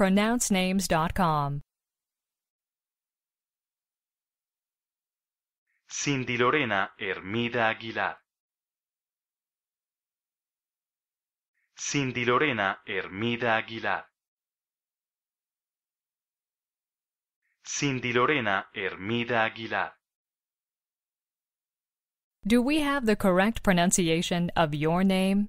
pronouncenames.com. Cindy Lorena Hermida Aguilar. Cindy Lorena Hermida Aguilar. Cindy Lorena Hermida Aguilar. Do we have the correct pronunciation of your name?